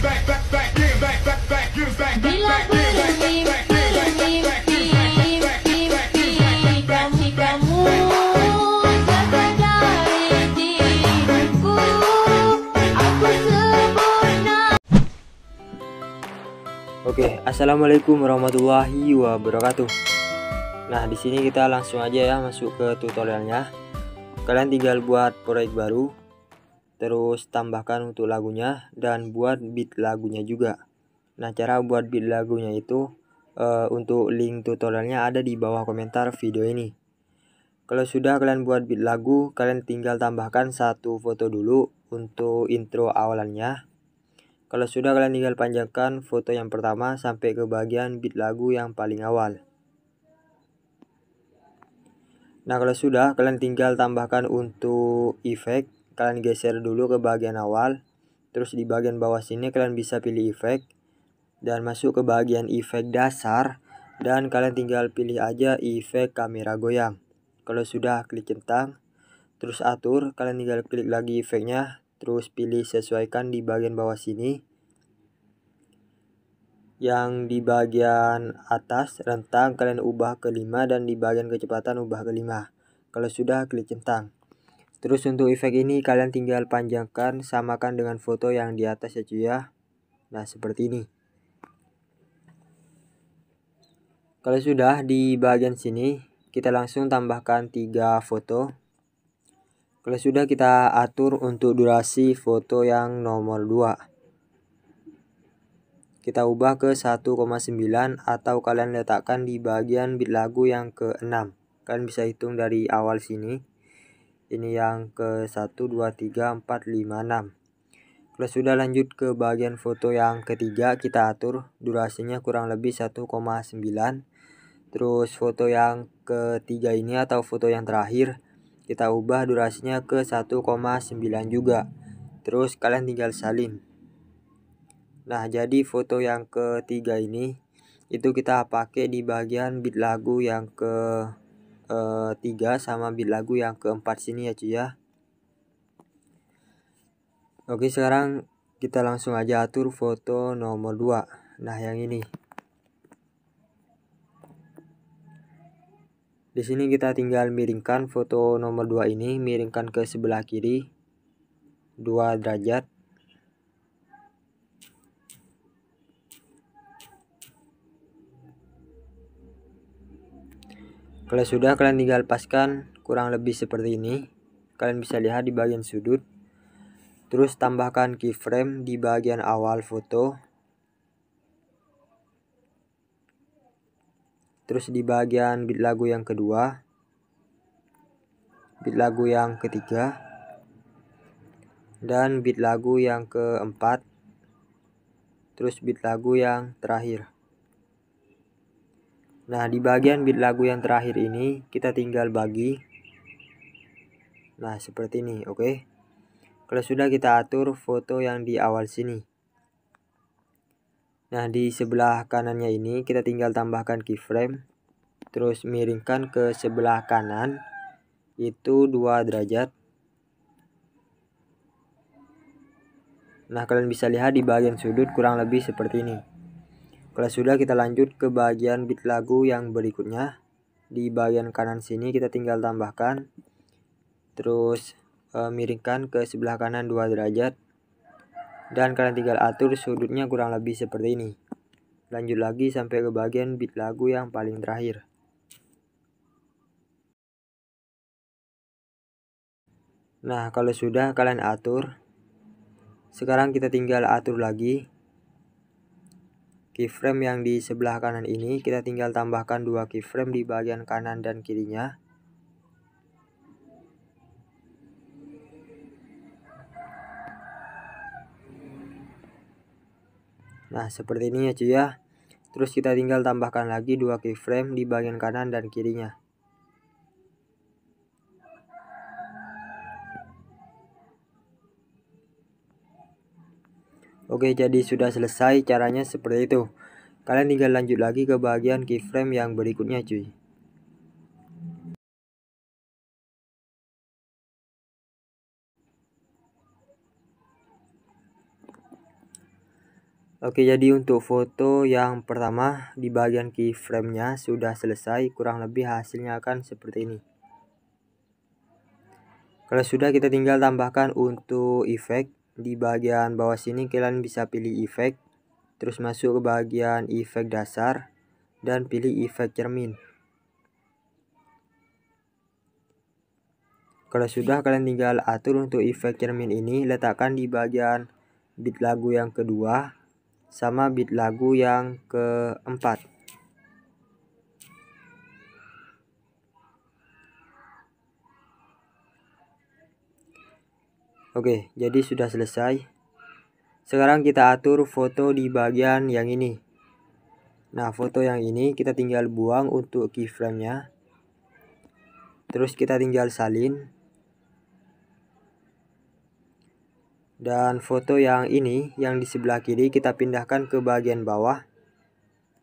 Oke, assalamualaikum warahmatullahi wabarakatuh. Nah, di sini kita langsung aja ya masuk ke tutorialnya. Kalian tinggal buat proyek baru Terus tambahkan untuk lagunya dan buat beat lagunya juga. Nah, cara buat beat lagunya itu uh, untuk link tutorialnya ada di bawah komentar video ini. Kalau sudah kalian buat beat lagu, kalian tinggal tambahkan satu foto dulu untuk intro awalannya. Kalau sudah kalian tinggal panjangkan foto yang pertama sampai ke bagian beat lagu yang paling awal. Nah, kalau sudah kalian tinggal tambahkan untuk efek kalian geser dulu ke bagian awal. Terus di bagian bawah sini kalian bisa pilih efek. Dan masuk ke bagian efek dasar. Dan kalian tinggal pilih aja efek kamera goyang. Kalau sudah klik centang. Terus atur, kalian tinggal klik lagi efeknya. Terus pilih sesuaikan di bagian bawah sini. Yang di bagian atas rentang kalian ubah ke 5 dan di bagian kecepatan ubah ke 5. Kalau sudah klik centang. Terus untuk efek ini kalian tinggal panjangkan samakan dengan foto yang di atas ya cuy ya. Nah seperti ini. Kalau sudah di bagian sini kita langsung tambahkan tiga foto. Kalau sudah kita atur untuk durasi foto yang nomor 2. Kita ubah ke 1,9 atau kalian letakkan di bagian bit lagu yang ke-6. Kalian bisa hitung dari awal sini ini yang ke 1 2 3 4 5 6 kalau sudah lanjut ke bagian foto yang ketiga kita atur durasinya kurang lebih 1,9 terus foto yang ketiga ini atau foto yang terakhir kita ubah durasinya ke 1,9 juga terus kalian tinggal salin nah jadi foto yang ketiga ini itu kita pakai di bagian bit lagu yang ke uh, tiga sama beat lagu yang keempat sini ya cuy ya oke sekarang kita langsung aja atur foto nomor 2 nah yang ini di sini kita tinggal miringkan foto nomor 2 ini miringkan ke sebelah kiri 2 derajat Kalau sudah kalian tinggal lepaskan kurang lebih seperti ini. Kalian bisa lihat di bagian sudut. Terus tambahkan keyframe di bagian awal foto. Terus di bagian bit lagu yang kedua. bit lagu yang ketiga. Dan bit lagu yang keempat. Terus bit lagu yang terakhir. Nah, di bagian beat lagu yang terakhir ini kita tinggal bagi. Nah, seperti ini, oke. Okay? Kalau sudah kita atur foto yang di awal sini. Nah, di sebelah kanannya ini kita tinggal tambahkan keyframe. Terus miringkan ke sebelah kanan. Itu 2 derajat. Nah, kalian bisa lihat di bagian sudut kurang lebih seperti ini. Kalau sudah kita lanjut ke bagian bit lagu yang berikutnya. Di bagian kanan sini kita tinggal tambahkan. Terus e, miringkan ke sebelah kanan 2 derajat. Dan kalian tinggal atur sudutnya kurang lebih seperti ini. Lanjut lagi sampai ke bagian bit lagu yang paling terakhir. Nah kalau sudah kalian atur. Sekarang kita tinggal atur lagi keyframe yang di sebelah kanan ini kita tinggal tambahkan dua keyframe di bagian kanan dan kirinya nah seperti ini ya cuy ya terus kita tinggal tambahkan lagi dua keyframe di bagian kanan dan kirinya Oke jadi sudah selesai caranya seperti itu Kalian tinggal lanjut lagi ke bagian keyframe yang berikutnya cuy Oke jadi untuk foto yang pertama di bagian keyframe-nya sudah selesai kurang lebih hasilnya akan seperti ini. Kalau sudah kita tinggal tambahkan untuk efek di bagian bawah sini kalian bisa pilih efek terus masuk ke bagian efek dasar dan pilih efek cermin kalau sudah kalian tinggal atur untuk efek cermin ini letakkan di bagian bit lagu yang kedua sama bit lagu yang keempat Oke, jadi sudah selesai. Sekarang kita atur foto di bagian yang ini. Nah, foto yang ini kita tinggal buang untuk keyframe-nya. Terus kita tinggal salin. Dan foto yang ini, yang di sebelah kiri, kita pindahkan ke bagian bawah.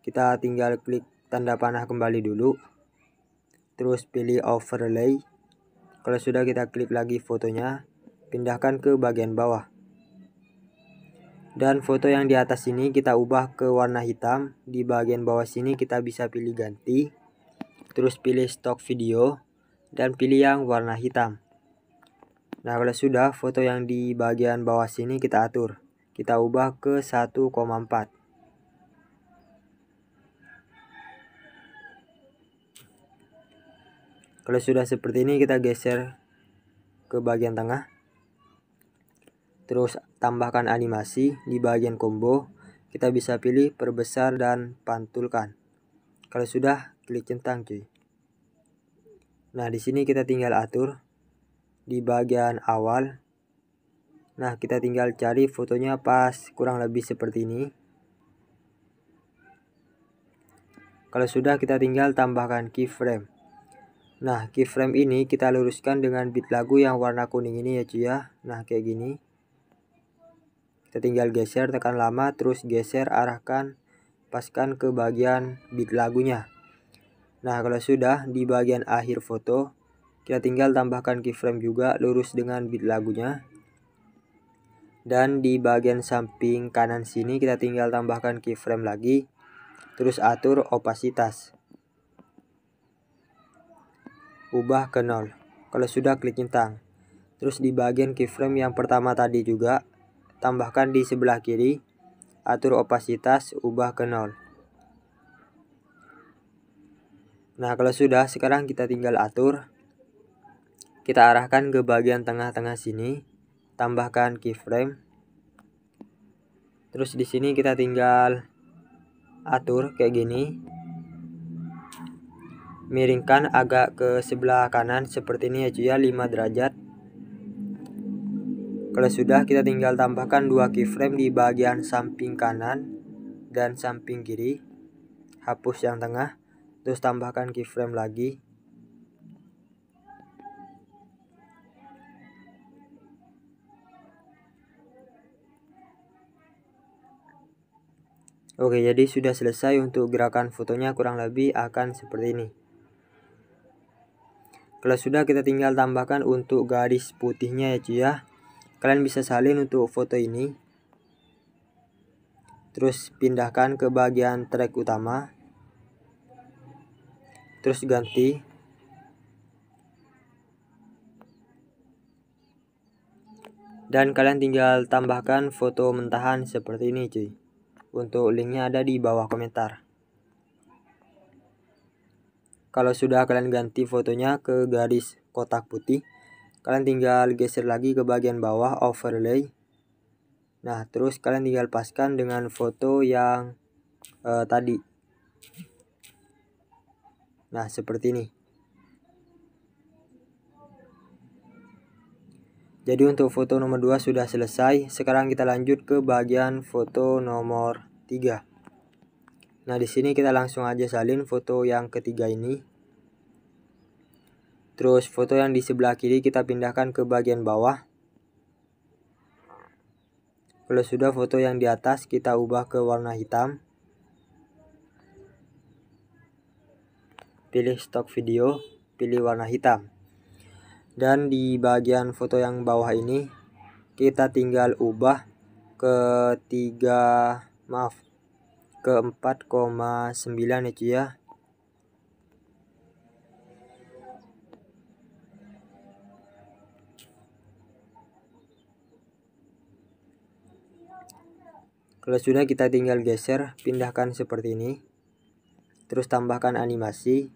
Kita tinggal klik tanda panah kembali dulu. Terus pilih overlay. Kalau sudah kita klik lagi fotonya pindahkan ke bagian bawah. Dan foto yang di atas ini kita ubah ke warna hitam. Di bagian bawah sini kita bisa pilih ganti. Terus pilih stok video. Dan pilih yang warna hitam. Nah kalau sudah foto yang di bagian bawah sini kita atur. Kita ubah ke 1,4. Kalau sudah seperti ini kita geser ke bagian tengah. Terus tambahkan animasi di bagian combo. Kita bisa pilih perbesar dan pantulkan. Kalau sudah, klik centang cuy. Nah, di sini kita tinggal atur di bagian awal. Nah, kita tinggal cari fotonya pas kurang lebih seperti ini. Kalau sudah, kita tinggal tambahkan keyframe. Nah, keyframe ini kita luruskan dengan bit lagu yang warna kuning ini ya cuy ya. Nah, kayak gini. Kita tinggal geser, tekan lama, terus geser, arahkan, paskan ke bagian beat lagunya. Nah, kalau sudah di bagian akhir foto, kita tinggal tambahkan keyframe juga lurus dengan beat lagunya. Dan di bagian samping kanan sini kita tinggal tambahkan keyframe lagi. Terus atur opasitas. Ubah ke nol. Kalau sudah klik centang. Terus di bagian keyframe yang pertama tadi juga tambahkan di sebelah kiri, atur opasitas, ubah ke 0. Nah, kalau sudah, sekarang kita tinggal atur. Kita arahkan ke bagian tengah-tengah sini, tambahkan keyframe. Terus di sini kita tinggal atur kayak gini. Miringkan agak ke sebelah kanan seperti ini ya cuy ya 5 derajat. Kalau sudah, kita tinggal tambahkan dua keyframe di bagian samping kanan dan samping kiri. Hapus yang tengah, terus tambahkan keyframe lagi. Oke, jadi sudah selesai untuk gerakan fotonya kurang lebih akan seperti ini. Kalau sudah kita tinggal tambahkan untuk garis putihnya ya cuy ya kalian bisa salin untuk foto ini terus pindahkan ke bagian track utama terus ganti dan kalian tinggal tambahkan foto mentahan seperti ini cuy untuk linknya ada di bawah komentar kalau sudah kalian ganti fotonya ke garis kotak putih kalian tinggal geser lagi ke bagian bawah overlay nah terus kalian tinggal paskan dengan foto yang uh, tadi nah seperti ini Jadi untuk foto nomor 2 sudah selesai. Sekarang kita lanjut ke bagian foto nomor 3. Nah, di sini kita langsung aja salin foto yang ketiga ini. Terus foto yang di sebelah kiri kita pindahkan ke bagian bawah. Kalau sudah foto yang di atas kita ubah ke warna hitam. Pilih stok video, pilih warna hitam. Dan di bagian foto yang bawah ini kita tinggal ubah ke 3 maaf ke 4,9 itu ya, ya. Kalau sudah kita tinggal geser, pindahkan seperti ini. Terus tambahkan animasi.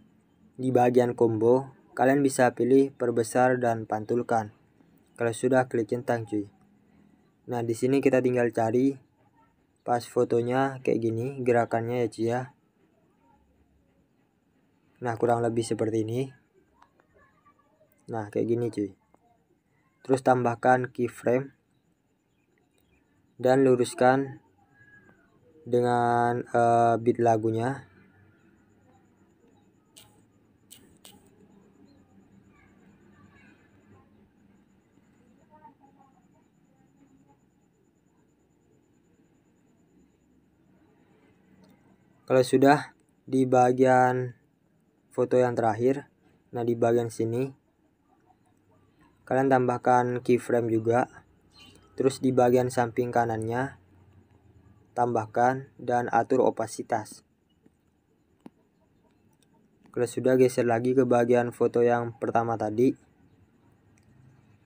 Di bagian combo, kalian bisa pilih perbesar dan pantulkan. Kalau sudah klik centang cuy. Nah, di sini kita tinggal cari pas fotonya kayak gini gerakannya ya cia. Ya. Nah, kurang lebih seperti ini. Nah, kayak gini cuy. Terus tambahkan keyframe dan luruskan dengan uh, beat lagunya kalau sudah di bagian foto yang terakhir nah di bagian sini kalian tambahkan keyframe juga terus di bagian samping kanannya tambahkan, dan atur opasitas. Kalau sudah geser lagi ke bagian foto yang pertama tadi.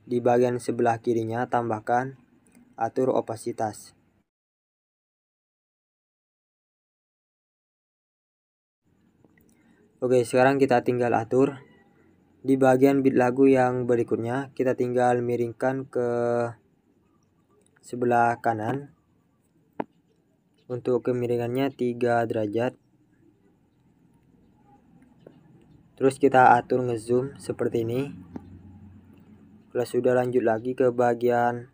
Di bagian sebelah kirinya tambahkan atur opasitas. Oke, sekarang kita tinggal atur. Di bagian bit lagu yang berikutnya, kita tinggal miringkan ke sebelah kanan untuk kemiringannya 3 derajat terus kita atur ngezoom seperti ini kalau sudah lanjut lagi ke bagian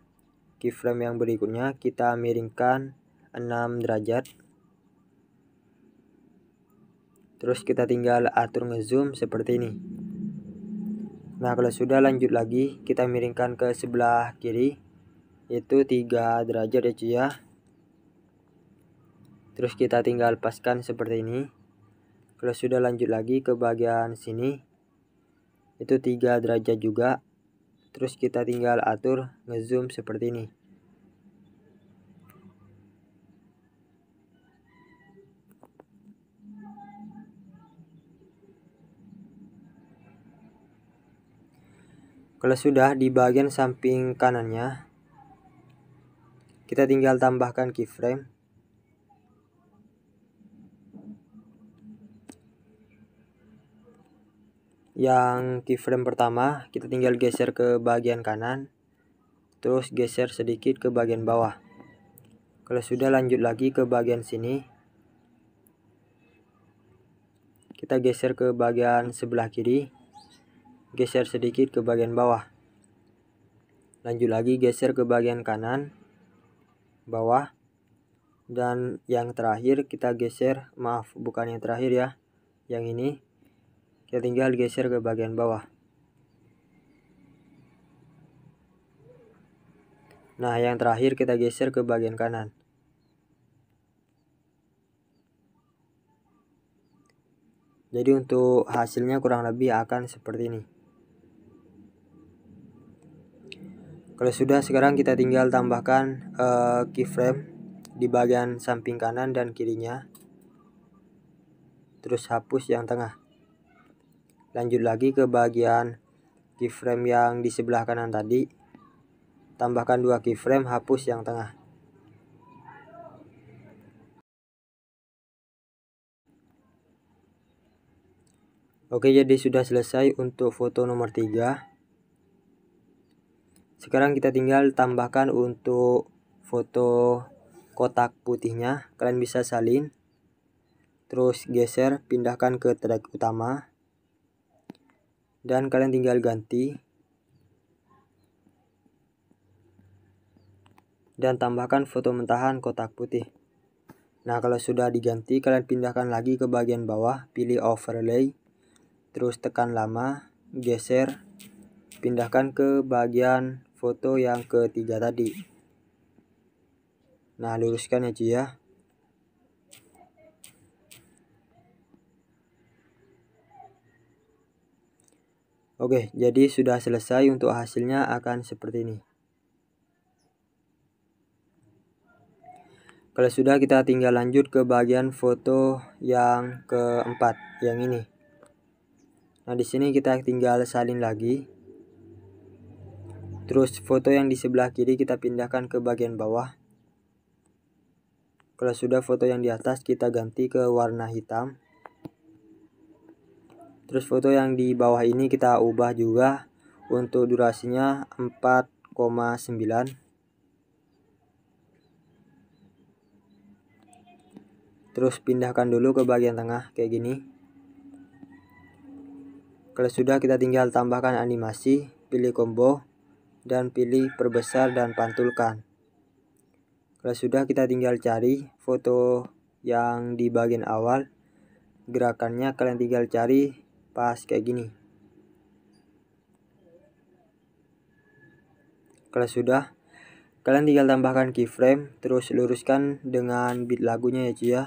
keyframe yang berikutnya kita miringkan 6 derajat terus kita tinggal atur ngezoom seperti ini nah kalau sudah lanjut lagi kita miringkan ke sebelah kiri itu 3 derajat ya cuy ya terus kita tinggal lepaskan seperti ini kalau sudah lanjut lagi ke bagian sini itu tiga derajat juga terus kita tinggal atur ngezoom seperti ini Kalau sudah di bagian samping kanannya, kita tinggal tambahkan keyframe. yang keyframe pertama kita tinggal geser ke bagian kanan terus geser sedikit ke bagian bawah kalau sudah lanjut lagi ke bagian sini kita geser ke bagian sebelah kiri geser sedikit ke bagian bawah lanjut lagi geser ke bagian kanan bawah dan yang terakhir kita geser maaf bukan yang terakhir ya yang ini kita tinggal geser ke bagian bawah. Nah, yang terakhir kita geser ke bagian kanan. Jadi untuk hasilnya kurang lebih akan seperti ini. Kalau sudah sekarang kita tinggal tambahkan uh, keyframe di bagian samping kanan dan kirinya. Terus hapus yang tengah lanjut lagi ke bagian keyframe yang di sebelah kanan tadi tambahkan dua keyframe hapus yang tengah Oke jadi sudah selesai untuk foto nomor 3 Sekarang kita tinggal tambahkan untuk foto kotak putihnya Kalian bisa salin Terus geser pindahkan ke track utama dan kalian tinggal ganti dan tambahkan foto mentahan kotak putih nah kalau sudah diganti kalian pindahkan lagi ke bagian bawah pilih overlay terus tekan lama geser pindahkan ke bagian foto yang ketiga tadi nah luruskan ya cuy ya Oke, jadi sudah selesai untuk hasilnya akan seperti ini. Kalau sudah kita tinggal lanjut ke bagian foto yang keempat, yang ini. Nah, di sini kita tinggal salin lagi. Terus foto yang di sebelah kiri kita pindahkan ke bagian bawah. Kalau sudah foto yang di atas kita ganti ke warna hitam terus foto yang di bawah ini kita ubah juga untuk durasinya 4,9 terus pindahkan dulu ke bagian tengah kayak gini kalau sudah kita tinggal tambahkan animasi pilih combo dan pilih perbesar dan pantulkan kalau sudah kita tinggal cari foto yang di bagian awal gerakannya kalian tinggal cari pas kayak gini kalau sudah kalian tinggal tambahkan keyframe terus luruskan dengan beat lagunya ya cia. Ya.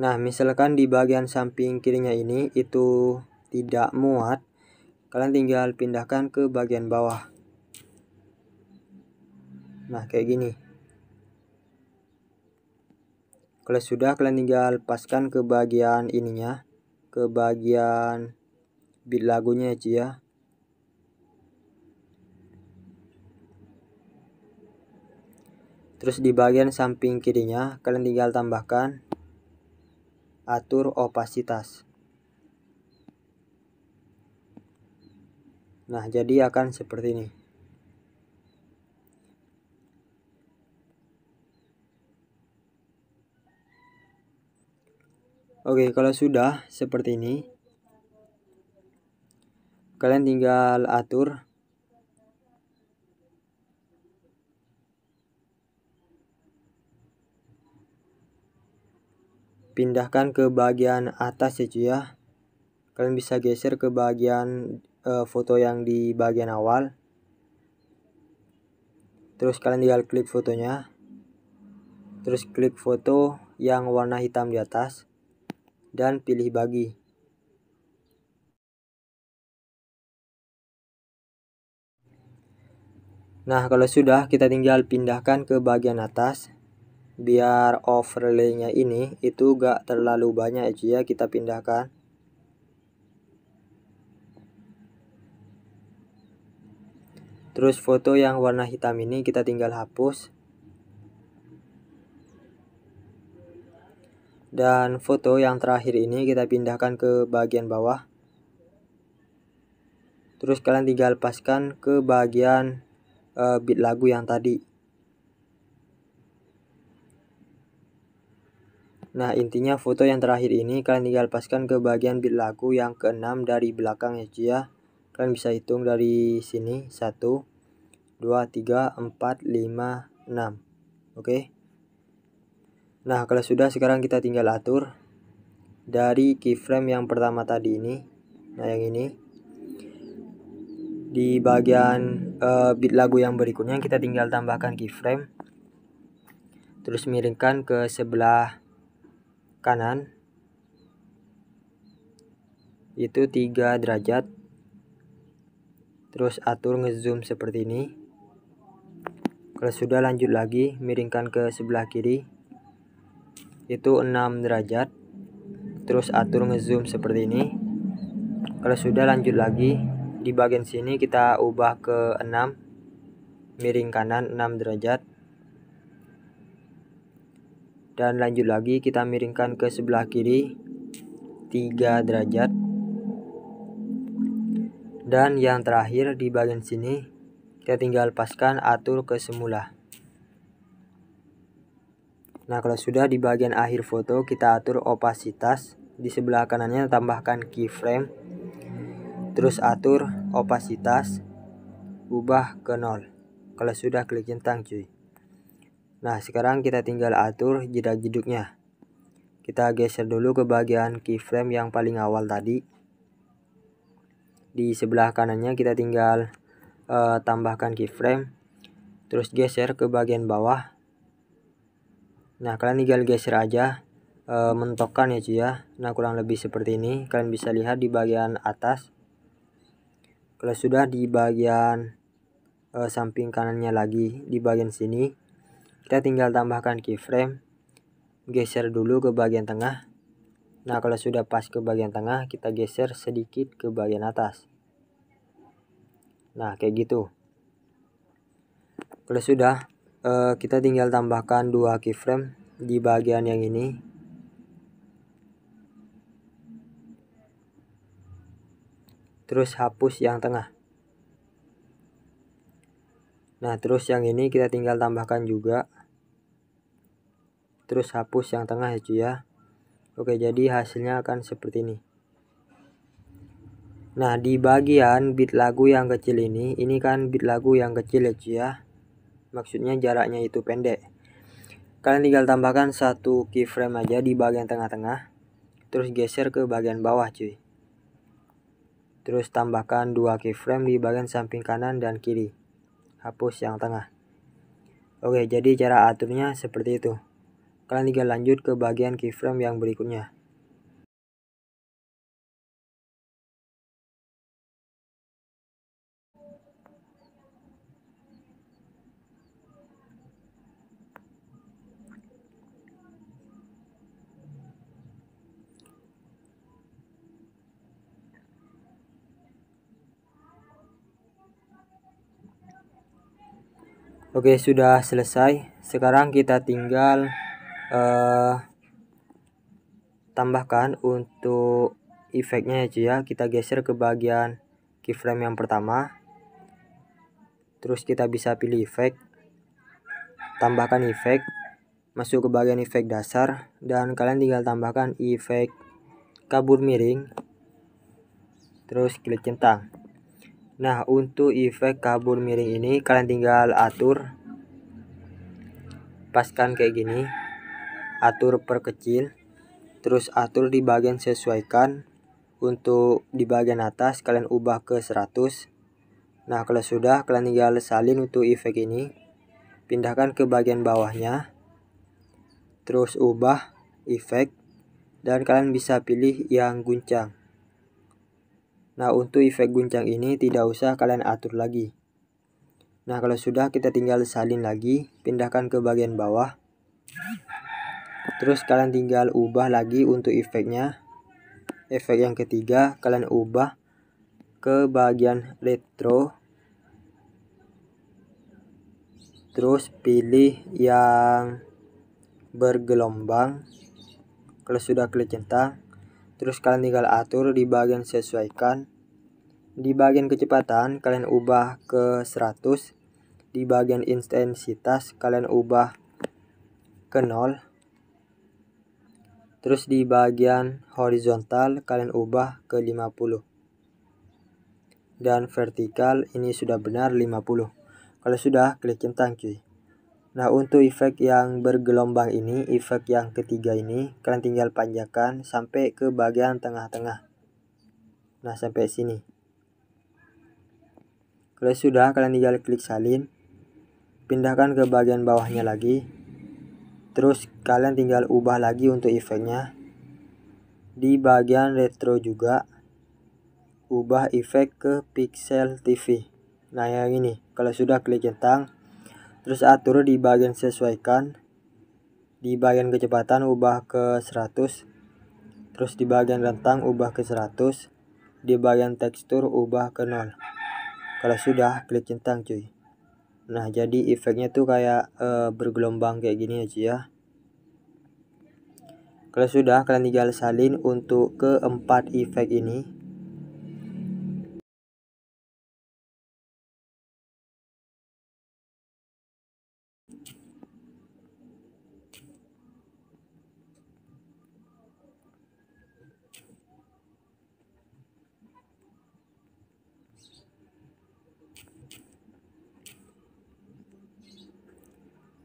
Nah, misalkan di bagian samping kirinya ini itu tidak muat, kalian tinggal pindahkan ke bagian bawah nah kayak gini kalau sudah kalian tinggal paskan ke bagian ininya ke bagian beat lagunya aja ya Terus di bagian samping kirinya kalian tinggal tambahkan atur opasitas. Nah, jadi akan seperti ini. Oke, kalau sudah seperti ini, kalian tinggal atur pindahkan ke bagian atas ya cuy ya kalian bisa geser ke bagian e, foto yang di bagian awal terus kalian tinggal klik fotonya terus klik foto yang warna hitam di atas dan pilih bagi. Nah, kalau sudah kita tinggal pindahkan ke bagian atas biar overlaynya ini itu gak terlalu banyak aja ya, ya kita pindahkan. Terus foto yang warna hitam ini kita tinggal hapus dan foto yang terakhir ini kita pindahkan ke bagian bawah terus kalian tinggal lepaskan ke bagian uh, beat lagu yang tadi nah intinya foto yang terakhir ini kalian tinggal lepaskan ke bagian bit lagu yang keenam dari belakang ya cuy ya. kalian bisa hitung dari sini 1 2 3 4 5 6 oke okay? Nah, kalau sudah sekarang kita tinggal atur dari keyframe yang pertama tadi ini. Nah, yang ini di bagian uh, beat lagu yang berikutnya kita tinggal tambahkan keyframe terus miringkan ke sebelah kanan itu 3 derajat terus atur ngezoom seperti ini kalau sudah lanjut lagi miringkan ke sebelah kiri itu 6 derajat terus atur ngezoom seperti ini kalau sudah lanjut lagi di bagian sini kita ubah ke 6 miring kanan 6 derajat dan lanjut lagi kita miringkan ke sebelah kiri 3 derajat dan yang terakhir di bagian sini kita tinggal paskan atur ke semula Nah kalau sudah di bagian akhir foto kita atur opasitas di sebelah kanannya tambahkan keyframe terus atur opasitas ubah ke nol kalau sudah klik centang cuy nah sekarang kita tinggal atur jeda jeduknya kita geser dulu ke bagian keyframe yang paling awal tadi di sebelah kanannya kita tinggal uh, tambahkan keyframe terus geser ke bagian bawah nah kalian tinggal geser aja e, mentokkan ya cuy ya nah kurang lebih seperti ini kalian bisa lihat di bagian atas kalau sudah di bagian e, samping kanannya lagi di bagian sini kita tinggal tambahkan keyframe geser dulu ke bagian tengah nah kalau sudah pas ke bagian tengah kita geser sedikit ke bagian atas nah kayak gitu kalau sudah Eh, kita tinggal tambahkan dua keyframe di bagian yang ini terus hapus yang tengah nah terus yang ini kita tinggal tambahkan juga terus hapus yang tengah ya cuy ya oke jadi hasilnya akan seperti ini nah di bagian bit lagu yang kecil ini ini kan bit lagu yang kecil ya cuy ya maksudnya jaraknya itu pendek kalian tinggal tambahkan satu keyframe aja di bagian tengah-tengah terus geser ke bagian bawah cuy terus tambahkan dua keyframe di bagian samping kanan dan kiri hapus yang tengah oke jadi cara aturnya seperti itu kalian tinggal lanjut ke bagian keyframe yang berikutnya Oke, sudah selesai. Sekarang kita tinggal uh, tambahkan untuk efeknya ya ya. Kita geser ke bagian keyframe yang pertama. Terus kita bisa pilih efek. Tambahkan efek. Masuk ke bagian efek dasar dan kalian tinggal tambahkan efek kabur miring. Terus klik centang. Nah untuk efek kabur miring ini kalian tinggal atur paskan kayak gini atur perkecil terus atur di bagian sesuaikan untuk di bagian atas kalian ubah ke 100 nah kalau sudah kalian tinggal salin untuk efek ini pindahkan ke bagian bawahnya terus ubah efek dan kalian bisa pilih yang guncang Nah untuk efek guncang ini tidak usah kalian atur lagi. Nah kalau sudah kita tinggal salin lagi, pindahkan ke bagian bawah. Terus kalian tinggal ubah lagi untuk efeknya. Efek yang ketiga kalian ubah ke bagian retro. Terus pilih yang bergelombang. Kalau sudah klik centang, Terus kalian tinggal atur di bagian sesuaikan. Di bagian kecepatan kalian ubah ke 100. Di bagian intensitas kalian ubah ke 0. Terus di bagian horizontal kalian ubah ke 50. Dan vertikal ini sudah benar 50. Kalau sudah klik centang cuy. Nah untuk efek yang bergelombang ini, efek yang ketiga ini kalian tinggal panjangkan sampai ke bagian tengah-tengah. Nah sampai sini. Kalau sudah kalian tinggal klik salin, pindahkan ke bagian bawahnya lagi. Terus kalian tinggal ubah lagi untuk efeknya. Di bagian retro juga, ubah efek ke pixel TV. Nah yang ini, kalau sudah klik centang, terus atur di bagian sesuaikan di bagian kecepatan ubah ke 100 terus di bagian rentang ubah ke 100 di bagian tekstur ubah ke 0 kalau sudah klik centang cuy nah jadi efeknya tuh kayak e, bergelombang kayak gini aja. Ya, ya kalau sudah kalian tinggal salin untuk keempat efek ini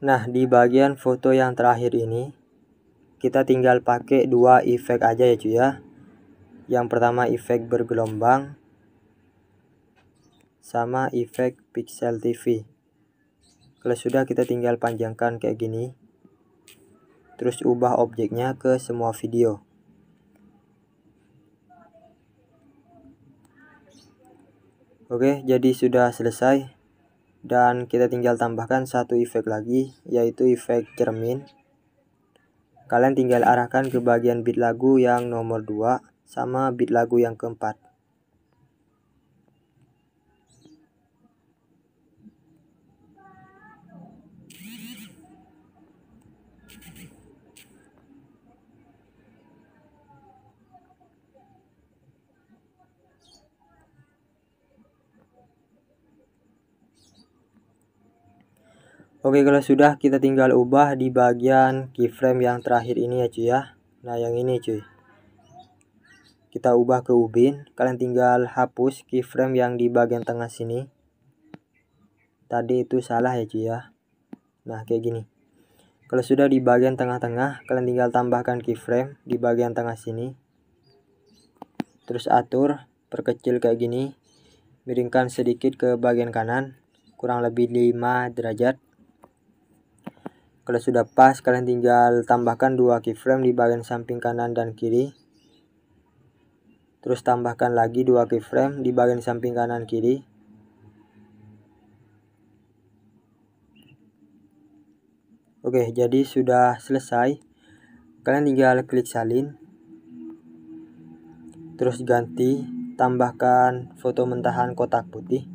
Nah, di bagian foto yang terakhir ini, kita tinggal pakai dua efek aja ya cuy ya. Yang pertama efek bergelombang, sama efek pixel TV. Kalau sudah kita tinggal panjangkan kayak gini, terus ubah objeknya ke semua video. Oke, jadi sudah selesai dan kita tinggal tambahkan satu efek lagi yaitu efek cermin kalian tinggal arahkan ke bagian bit lagu yang nomor 2 sama bit lagu yang keempat Oke kalau sudah kita tinggal ubah di bagian keyframe yang terakhir ini ya cuy ya Nah yang ini cuy Kita ubah ke ubin Kalian tinggal hapus keyframe yang di bagian tengah sini Tadi itu salah ya cuy ya Nah kayak gini Kalau sudah di bagian tengah-tengah Kalian tinggal tambahkan keyframe di bagian tengah sini Terus atur perkecil kayak gini Miringkan sedikit ke bagian kanan Kurang lebih 5 derajat kalau sudah pas, kalian tinggal tambahkan dua keyframe di bagian samping kanan dan kiri. Terus tambahkan lagi dua keyframe di bagian samping kanan kiri. Oke, jadi sudah selesai. Kalian tinggal klik salin. Terus ganti, tambahkan foto mentahan kotak putih.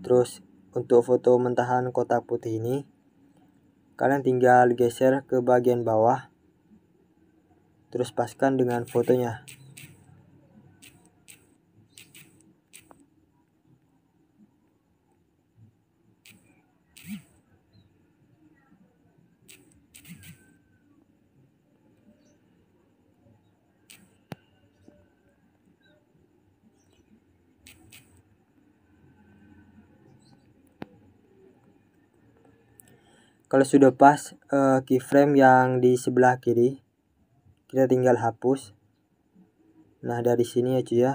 Terus untuk foto mentahan kotak putih ini Kalian tinggal geser ke bagian bawah. Terus paskan dengan fotonya. kalau sudah pas uh, keyframe yang di sebelah kiri kita tinggal hapus nah dari sini aja. ya, ya.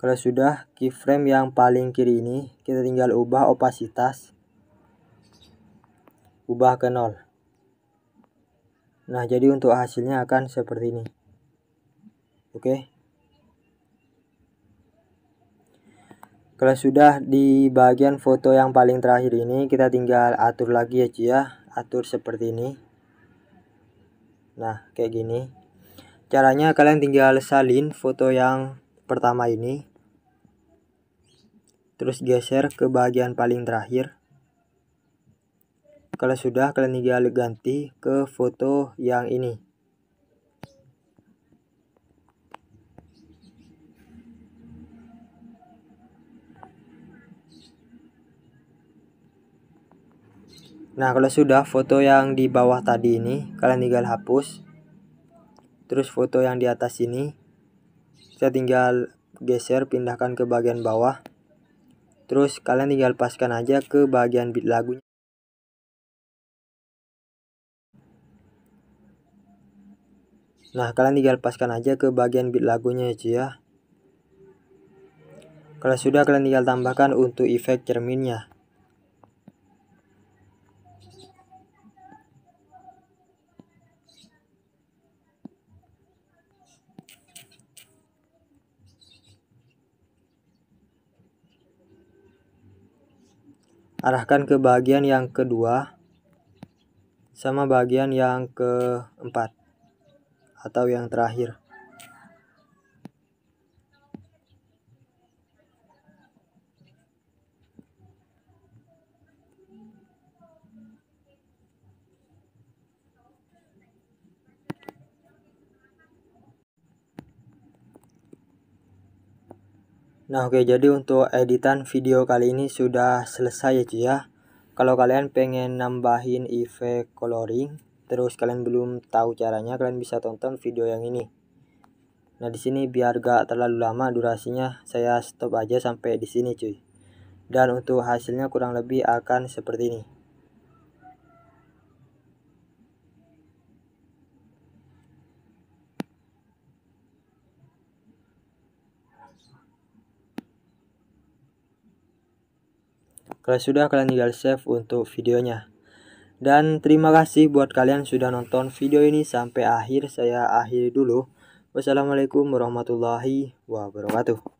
Kalau sudah keyframe yang paling kiri ini kita tinggal ubah opasitas. Ubah ke nol. Nah jadi untuk hasilnya akan seperti ini. Oke. Okay. Kalau sudah di bagian foto yang paling terakhir ini kita tinggal atur lagi ya cia, ya. Atur seperti ini. Nah kayak gini. Caranya kalian tinggal salin foto yang pertama ini Terus geser ke bagian paling terakhir. Kalau sudah, kalian tinggal ganti ke foto yang ini. Nah, kalau sudah foto yang di bawah tadi ini, kalian tinggal hapus. Terus foto yang di atas ini, saya tinggal geser pindahkan ke bagian bawah. Terus kalian tinggal paskan aja ke bagian beat lagunya. Nah, kalian tinggal paskan aja ke bagian beat lagunya ya ya. Kalau sudah kalian tinggal tambahkan untuk efek cerminnya. Arahkan ke bagian yang kedua sama bagian yang keempat atau yang terakhir. Nah oke okay, jadi untuk editan video kali ini sudah selesai ya cuy ya Kalau kalian pengen nambahin efek coloring Terus kalian belum tahu caranya kalian bisa tonton video yang ini Nah di sini biar gak terlalu lama durasinya saya stop aja sampai di sini cuy Dan untuk hasilnya kurang lebih akan seperti ini Kalau sudah kalian tinggal save untuk videonya. Dan terima kasih buat kalian sudah nonton video ini sampai akhir. Saya akhiri dulu. Wassalamualaikum warahmatullahi wabarakatuh.